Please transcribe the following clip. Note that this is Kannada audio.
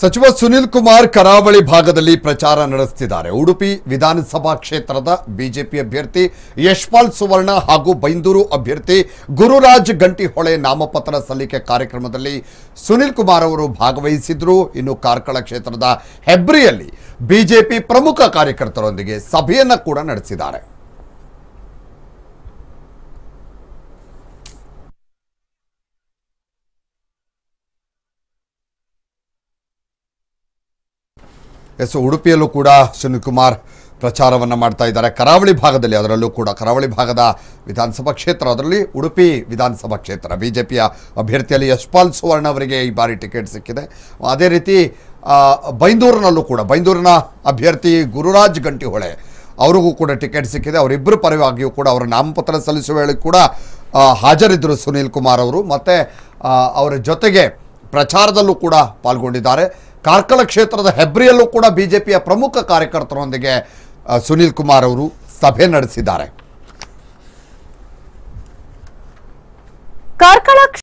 ಸಚಿವ ಸುನಿಲ್ ಕುಮಾರ್ ಕರಾವಳಿ ಭಾಗದಲ್ಲಿ ಪ್ರಚಾರ ನಡೆಸುತ್ತಿದ್ದಾರೆ ಉಡುಪಿ ವಿಧಾನಸಭಾ ಕ್ಷೇತ್ರದ ಬಿಜೆಪಿ ಅಭ್ಯರ್ಥಿ ಯಶ್ಪಾಲ್ ಸುವರ್ಣ ಹಾಗೂ ಬೈಂದೂರು ಅಭ್ಯರ್ಥಿ ಗುರುರಾಜ್ ಗಂಟಿಹೊಳೆ ನಾಮಪತ್ರ ಸಲ್ಲಿಕೆ ಕಾರ್ಯಕ್ರಮದಲ್ಲಿ ಸುನಿಲ್ ಕುಮಾರ್ ಅವರು ಭಾಗವಹಿಸಿದ್ರು ಇನ್ನು ಕಾರ್ಕಳ ಕ್ಷೇತ್ರದ ಹೆಬ್ರಿಯಲ್ಲಿ ಬಿಜೆಪಿ ಪ್ರಮುಖ ಕಾರ್ಯಕರ್ತರೊಂದಿಗೆ ಸಭೆಯನ್ನು ಕೂಡ ನಡೆಸಿದ್ದಾರೆ ಎಸ್ ಉಡುಪಿಯಲ್ಲೂ ಕೂಡ ಕುಮಾರ್ ಪ್ರಚಾರವನ್ನು ಮಾಡ್ತಾ ಇದ್ದಾರೆ ಕರಾವಳಿ ಭಾಗದಲ್ಲಿ ಅದರಲ್ಲೂ ಕೂಡ ಕರಾವಳಿ ಭಾಗದ ವಿಧಾನಸಭಾ ಕ್ಷೇತ್ರ ಅದರಲ್ಲಿ ಉಡುಪಿ ವಿಧಾನಸಭಾ ಕ್ಷೇತ್ರ ಬಿ ಜೆ ಪಿಯ ಅಭ್ಯರ್ಥಿಯಲ್ಲಿ ಯಶ್ಪಾಲ್ ಸುವರ್ಣ ಅವರಿಗೆ ಈ ಬಾರಿ ಟಿಕೆಟ್ ಸಿಕ್ಕಿದೆ ಅದೇ ರೀತಿ ಬೈಂದೂರಿನಲ್ಲೂ ಕೂಡ ಬೈಂದೂರಿನ ಅಭ್ಯರ್ಥಿ ಗುರುರಾಜ್ ಗಂಟಿಹೊಳೆ ಅವರಿಗೂ ಕೂಡ ಟಿಕೆಟ್ ಸಿಕ್ಕಿದೆ ಅವರಿಬ್ಬರು ಪರವಾಗಿಯೂ ಕೂಡ ಅವರ ನಾಮಪತ್ರ ಸಲ್ಲಿಸುವ ವೇಳೆ ಕೂಡ ಹಾಜರಿದ್ದರು ಸುನೀಲ್ ಕುಮಾರ್ ಅವರು ಮತ್ತು ಅವರ ಜೊತೆಗೆ ಪ್ರಚಾರದಲ್ಲೂ ಕೂಡ ಪಾಲ್ಗೊಂಡಿದ್ದಾರೆ ಕಾರ್ಕಳ ಕ್ಷೇತ್ರದ ಹೆಬ್ರಿಯಲ್ಲೂ ಕೂಡ ಬಿಜೆಪಿಯ ಪ್ರಮುಖ ಕಾರ್ಯಕರ್ತರೊಂದಿಗೆ ಸುನೀಲ್ ಕುಮಾರ್ ಅವರು ಸಭೆ ನಡೆಸಿದ್ದಾರೆ